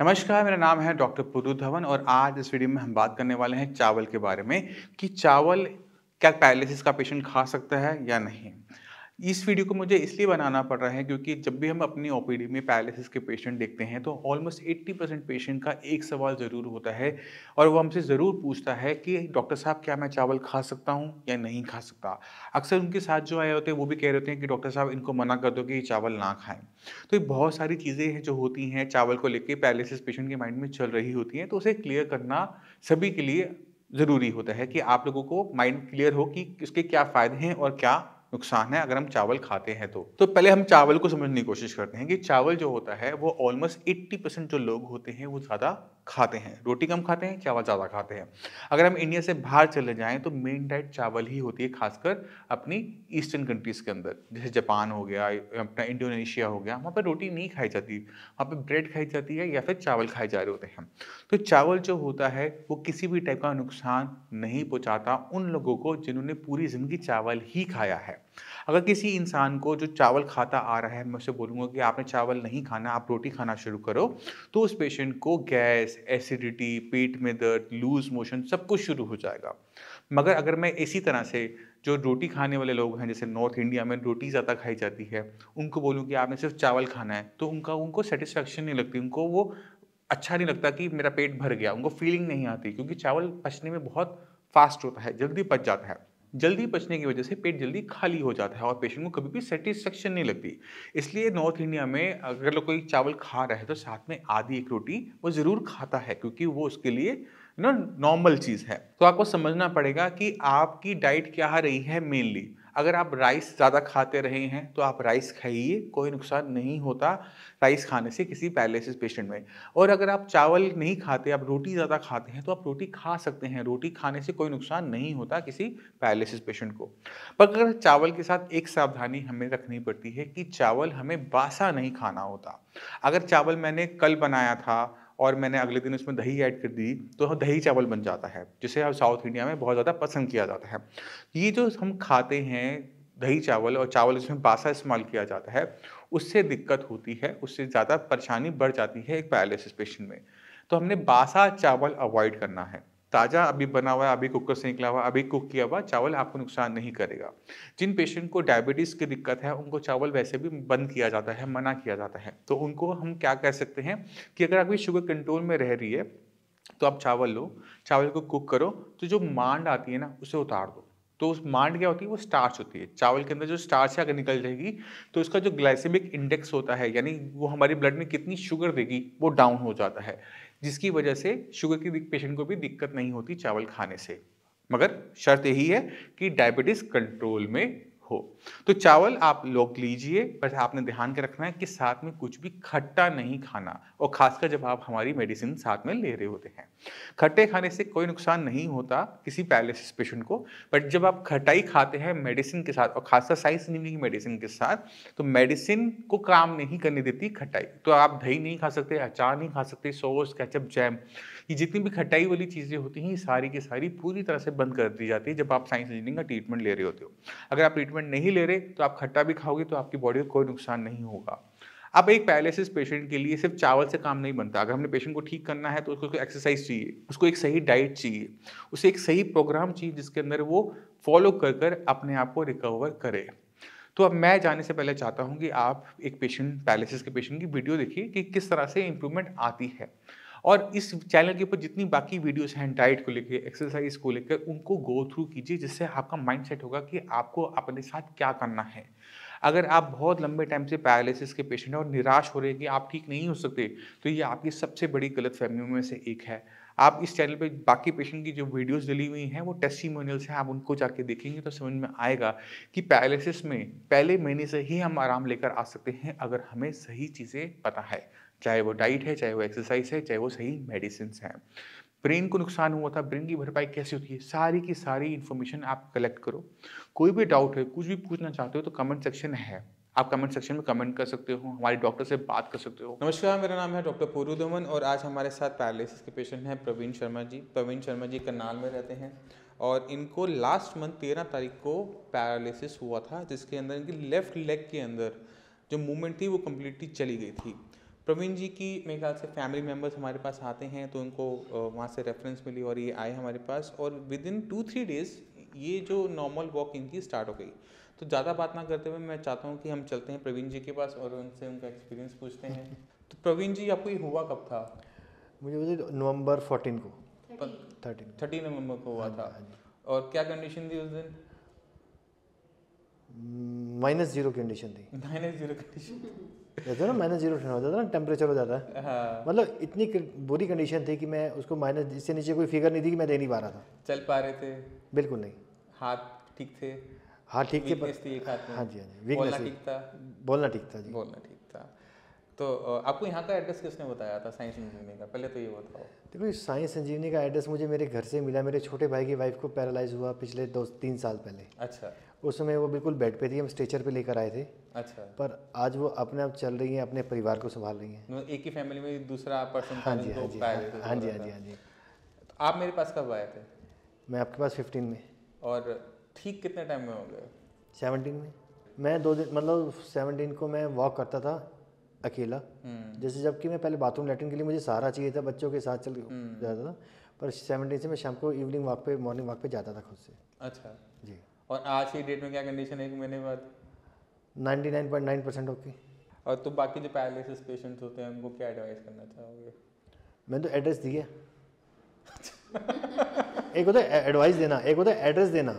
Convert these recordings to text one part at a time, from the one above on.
नमस्कार मेरा नाम है डॉक्टर पुदू धवन और आज इस वीडियो में हम बात करने वाले हैं चावल के बारे में कि चावल क्या पैरालिसिस का पेशेंट खा सकता है या नहीं इस वीडियो को मुझे इसलिए बनाना पड़ रहा है क्योंकि जब भी हम अपनी ओपीडी में पैरालिसिस के पेशेंट देखते हैं तो ऑलमोस्ट 80 परसेंट पेशेंट का एक सवाल ज़रूर होता है और वो हमसे ज़रूर पूछता है कि डॉक्टर साहब क्या मैं चावल खा सकता हूँ या नहीं खा सकता अक्सर उनके साथ जो आए होते हैं वो भी कह रहे होते हैं कि डॉक्टर साहब इनको मना कर दो कि ये चावल ना खाएं तो ये बहुत सारी चीज़ें हैं जो होती हैं चावल को लेकर पैरालिसिस पेशेंट के माइंड में चल रही होती हैं तो उसे क्लियर करना सभी के लिए ज़रूरी होता है कि आप लोगों को माइंड क्लियर हो कि इसके क्या फ़ायदे हैं और क्या नुकसान है अगर हम चावल खाते हैं तो तो पहले हम चावल को समझने की कोशिश करते हैं कि चावल जो होता है वो ऑलमोस्ट 80 परसेंट जो लोग होते हैं वो ज़्यादा खाते हैं रोटी कम खाते हैं चावल ज़्यादा खाते हैं अगर हम इंडिया से बाहर चले जाएं तो मेन डाइट चावल ही होती है खासकर अपनी ईस्टर्न कंट्रीज़ के अंदर जैसे जापान हो गया अपना इंडोनेशिया हो गया वहाँ पर रोटी नहीं खाई जाती वहाँ पर ब्रेड खाई जाती है या फिर चावल खाए जा रहे होते हैं तो चावल जो होता है वो किसी भी टाइप का नुकसान नहीं पहुँचाता उन लोगों को जिन्होंने पूरी ज़िंदगी चावल ही खाया है अगर किसी इंसान को जो चावल खाता आ रहा है मैं उसे बोलूँगा कि आपने चावल नहीं खाना आप रोटी खाना शुरू करो तो उस पेशेंट को गैस एसिडिटी पेट में दर्द लूज मोशन सब कुछ शुरू हो जाएगा मगर अगर मैं इसी तरह से जो रोटी खाने वाले लोग हैं जैसे नॉर्थ इंडिया में रोटी ज़्यादा खाई जाती है उनको बोलूँ कि आपने सिर्फ चावल खाना है तो उनका उनको सेटिस्फेक्शन नहीं लगती उनको वो अच्छा नहीं लगता कि मेरा पेट भर गया उनको फीलिंग नहीं आती क्योंकि चावल पचने में बहुत फास्ट होता है जल्दी पच जाता है जल्दी पचने की वजह से पेट जल्दी खाली हो जाता है और पेशेंट को कभी भी सेटिस्फेक्शन नहीं लगती इसलिए नॉर्थ इंडिया में अगर लोग कोई चावल खा रहे हैं तो साथ में आधी एक रोटी वो ज़रूर खाता है क्योंकि वो उसके लिए ना नॉर्मल चीज़ है तो आपको समझना पड़ेगा कि आपकी डाइट क्या रही है मेनली अगर आप राइस ज़्यादा खाते रहे हैं तो आप राइस खाइए कोई नुकसान नहीं होता राइस खाने से किसी पैरालिसिस पेशेंट में और अगर आप चावल नहीं खाते आप रोटी ज़्यादा खाते हैं तो आप रोटी खा सकते हैं रोटी खाने से कोई नुकसान नहीं होता किसी पैरालिसिस पेशेंट को पर अगर चावल के साथ एक सावधानी हमें रखनी पड़ती है कि चावल हमें बासा नहीं खाना होता अगर चावल मैंने कल बनाया था और मैंने अगले दिन उसमें दही ऐड कर दी तो दही चावल बन जाता है जिसे साउथ इंडिया में बहुत ज़्यादा पसंद किया जाता है ये जो हम खाते हैं दही चावल और चावल इसमें बासा इस्तेमाल किया जाता है उससे दिक्कत होती है उससे ज़्यादा परेशानी बढ़ जाती है एक पैरालिसिस पेशेंट में तो हमने बासा चावल अवॉइड करना है ताज़ा अभी बना हुआ है अभी कुकर से निकला हुआ अभी कुक किया हुआ चावल आपको नुकसान नहीं करेगा जिन पेशेंट को डायबिटीज़ की दिक्कत है उनको चावल वैसे भी बंद किया जाता है मना किया जाता है तो उनको हम क्या कह सकते हैं कि अगर आपकी शुगर कंट्रोल में रह रही है तो आप चावल लो चावल को कुक करो तो जो मांड आती है ना उसे उतार दो तो उस मांड क्या होती है वो स्टार्च होती है चावल के अंदर जो स्टार्च है अगर निकल जाएगी तो उसका जो ग्लाइसेमिक इंडेक्स होता है यानी वो हमारी ब्लड में कितनी शुगर देगी वो डाउन हो जाता है जिसकी वजह से शुगर की पेशेंट को भी दिक्कत नहीं होती चावल खाने से मगर शर्त यही है कि डायबिटीज़ कंट्रोल में हो तो चावल आप लोग लीजिए बट आपने ध्यान के रखना है कि साथ में कुछ भी खट्टा नहीं खाना और खासकर जब आप हमारी मेडिसिन साथ में ले रहे होते हैं खट्टे खाने से कोई नुकसान नहीं होता किसी पैलिस पेशेंट को बट जब आप खटाई खाते हैं मेडिसिन के साथ और खासकर की मेडिसिन के साथ तो मेडिसिन को काम नहीं करने देती खटाई तो आप दही नहीं खा सकते अचार नहीं खा सकते सॉस कैचअप जैम ये जितनी भी खटाई वाली चीज़ें होती हैं ये सारी की सारी पूरी तरह से बंद कर दी जाती है जब आप साइंस इंजीनियरिंग का ट्रीटमेंट ले रहे होते हो अगर आप ट्रीटमेंट ट्रीटमेंट नहीं ले रहे तो आप खट्टा भी खाओगे तो आपकी बॉडी को कोई नुकसान नहीं होगा अब एक पैरालिसिस पेशेंट के लिए सिर्फ चावल से काम नहीं बनता अगर हमने पेशेंट को ठीक करना है तो उसको एक्सरसाइज चाहिए उसको एक सही डाइट चाहिए उसे एक सही प्रोग्राम चाहिए जिसके अंदर वो फॉलो कर कर अपने आप को रिकवर करे तो अब मैं जाने से पहले चाहता हूँ कि आप एक पेशेंट पैरालिसिस के पेशेंट की वीडियो देखिए कि किस तरह से इम्प्रूवमेंट आती है और इस चैनल के ऊपर जितनी बाकी वीडियोस हैं डाइट को लेकर एक्सरसाइज को लेकर उनको गो थ्रू कीजिए जिससे आपका माइंड सेट होगा कि आपको अपने साथ क्या करना है अगर आप बहुत लंबे टाइम से पैरालिसिस के पेशेंट हैं और निराश हो रहे हैं कि आप ठीक नहीं हो सकते तो ये आपकी सबसे बड़ी गलत फहमियों में से एक है आप इस चैनल पे बाकी पेशेंट की जो वीडियोस डली हुई हैं वो टेस्टिमोनियल्स हैं आप उनको जाके देखेंगे तो समझ में आएगा कि पैरालिसिस में पहले महीने से ही हम आराम लेकर आ सकते हैं अगर हमें सही चीज़ें पता है चाहे वो डाइट है चाहे वो एक्सरसाइज है चाहे वो सही मेडिसिन हैं ब्रेन को नुकसान हुआ था ब्रेन की भरपाई कैसे होती है सारी की सारी इन्फॉर्मेशन आप कलेक्ट करो कोई भी डाउट है कुछ भी पूछना चाहते हो तो कमेंट सेक्शन है आप कमेंट सेक्शन में कमेंट कर सकते हो हमारे डॉक्टर से बात कर सकते हो नमस्कार मेरा नाम है डॉक्टर पूर्व धमन और आज हमारे साथ पैरालिसिस के पेशेंट हैं प्रवीण शर्मा जी प्रवीण शर्मा जी करनाल में रहते हैं और इनको लास्ट मंथ तेरह तारीख को पैरालिसिस हुआ था जिसके अंदर इनकी लेफ्ट लेग के अंदर जो मूवमेंट थी वो कम्प्लीटली चली गई थी प्रवीण जी की मेरे ख्याल से फैमिली मेम्बर्स हमारे पास आते हैं तो उनको वहाँ से रेफरेंस मिली और ये आए हमारे पास और within two three days ये जो नॉर्मल वॉक इनकी स्टार्ट हो गई तो ज़्यादा बात ना करते हुए मैं चाहता हूँ कि हम चलते हैं प्रवीण जी के पास और उनसे उनका एक्सपीरियंस पूछते हैं तो प्रवीण जी आपको ये हुआ कब था मुझे मुझे नवंबर फोर्टीन को थर्टीन थर्टीन नवंबर को हुआ हाँ था हाँ और क्या कंडीशन थी उस दिन माइनस जीरो कंडीशन थी माइनस जीरो कंडीशन ना माइनस जीरो ठंडा हो जाता ना टेम्परेचर हो जाता है हाँ। मतलब इतनी बुरी कंडीशन थी कि मैं उसको माइनस इससे नीचे कोई फिगर नहीं थी कि मैं दे नहीं पा रहा था चल पा रहे थे बिल्कुल नहीं हाथ ठीक थे हाँ ठीक थे पर... थी हाँ जी हाँ जी वीकनेस ठीक था बोलना ठीक था जी बोलना ठीक था तो आपको यहाँ का एड्रेस किसने बताया था साइंस इंजीनियरिंग का पहले तो ये बताओ देखो साइंस इंजीनियरिंग का एड्रेस मुझे मेरे घर से मिला मेरे छोटे भाई की वाइफ को पैरालाइज हुआ पिछले दो तीन साल पहले अच्छा उस समय वो बिल्कुल बेड पे थी हम स्ट्रेचर पे लेकर आए थे अच्छा पर आज वो अपने आप चल रही हैं अपने परिवार को संभाल रही हैं मतलब एक ही फैमिली में दूसरा पर्सन हाँ, हाँ, हाँ, तो हाँ मतलब जी हाँ जी हाँ जी हाँ जी हाँ जी आप मेरे पास कब आए थे मैं आपके पास फिफ्टीन में और ठीक कितने टाइम में हो गए सेवनटीन में मैं दो दिन मतलब सेवनटीन को मैं वॉक करता था अकेला हम्म। जैसे जबकि मैं पहले बाथरूम लेटरिन के लिए मुझे सहारा चाहिए था बच्चों के साथ चल हम्म। जाता था पर सेवनटीन से मैं शाम को इवनिंग वॉक पे मॉर्निंग वॉक पे जाता था खुद से अच्छा जी और आज की डेट में क्या कंडीशन है एक महीने बाद नाइन परसेंट ओके और तो बाकी जो पैरालिसिस पेशेंट्स होते हैं उनको क्या एडवाइस करना चाहोगे मैंने तो एड्रेस दिया एक होता है एडवाइस देना एक होता है एड्रेस देना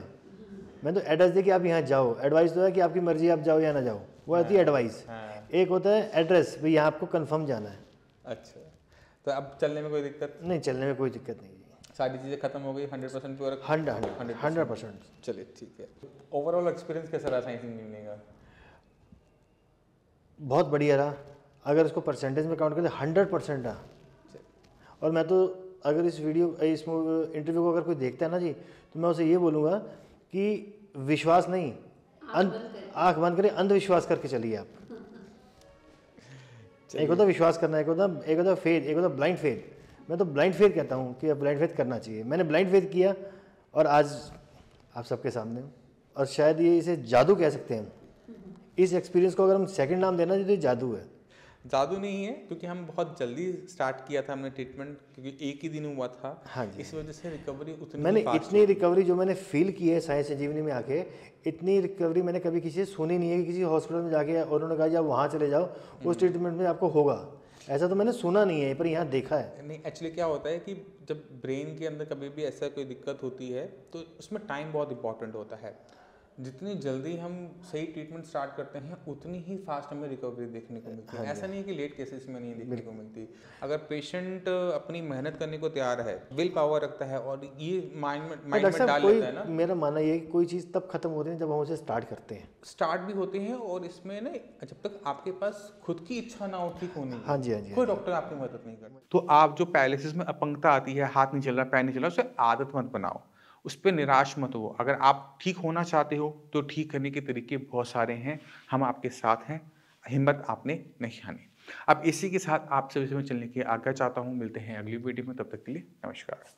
मैंने तो एड्रेस दिया कि आप यहाँ जाओ एडवाइस तो है कि आपकी मर्जी आप जाओ या ना जाओ वो आती है एडवाइस हाँ, हाँ। एक होता है एड्रेस भाई यहाँ आपको कन्फर्म जाना है अच्छा तो अब चलने में कोई दिक्कत नहीं चलने में कोई दिक्कत नहीं सारी चीज़ें खत्म हो गई hundred percent pure hundred hundred percent चलिए ठीक है ओवरऑल एक्सपीरियंस कैसा रहा साइंस इंजीनियरिंग का बहुत बढ़िया रहा अगर इसको परसेंटेज में काउंट करें हंड्रेड परसेंट रहा और मैं तो अगर इस वीडियो इस इंटरव्यू को अगर कोई देखता है ना जी तो मैं उसे ये बोलूँगा कि विश्वास नहीं आँख बंद करें अंधविश्वास करके चलिए आप एक होता विश्वास करना एक होता एक होता फेथ एक होता ब्लाइंड फेथ मैं तो ब्लाइंड फेथ कहता हूँ कि अब ब्लाइंड फेथ करना चाहिए मैंने ब्लाइंड फेथ किया और आज आप सबके सामने और शायद ये इसे जादू कह सकते हैं इस एक्सपीरियंस को अगर हम सेकंड नाम देना चाहिए तो जादू है जादू नहीं है क्योंकि हम बहुत जल्दी स्टार्ट किया था हमने ट्रीटमेंट क्योंकि एक ही दिन हुआ था हाँ जी इस वजह से रिकवरी उतनी मैंने इतनी रिकवरी जो मैंने फील की है साइंस संजीवनी में आके इतनी रिकवरी मैंने कभी किसी से सुनी नहीं है कि किसी हॉस्पिटल में जाके और उन्होंने कहा आप वहाँ चले जाओ उस ट्रीटमेंट हम्म। में आपको होगा ऐसा तो मैंने सुना नहीं है पर यहाँ देखा है नहीं एक्चुअली क्या होता है कि जब ब्रेन के अंदर कभी भी ऐसा कोई दिक्कत होती है तो उसमें टाइम बहुत इंपॉर्टेंट होता है जितनी जल्दी हम सही ट्रीटमेंट स्टार्ट करते हैं उतनी ही फास्ट हमें रिकवरी देखने को मिलती है हाँ ऐसा नहीं है कि लेट केसेस में नहीं देखने को मिलती अगर पेशेंट अपनी मेहनत करने को तैयार है विल पावर रखता है और ये माइंड में माइंड में डाल लेता है ना मेरा मानना ये कोई चीज़ तब खत्म होती है जब हम उसे स्टार्ट करते हैं स्टार्ट भी होते हैं और इसमें ना जब तक आपके पास खुद की इच्छा ना हो ठीक होने हाँ जी हाँ जी कोई डॉक्टर हाँ आपकी मदद नहीं करता तो आप जो पैलिसिस में अपंगता आती है हाथ नहीं चल रहा पैर नहीं चल रहा उसे आदत मत बनाओ उस पर निराश मत हो अगर आप ठीक होना चाहते हो तो ठीक करने के तरीके बहुत सारे हैं हम आपके साथ हैं हिम्मत आपने नहीं हानी अब इसी के साथ आप सभी में चलने लिए आगे चाहता हूँ मिलते हैं अगली वीडियो में तब तक के लिए नमस्कार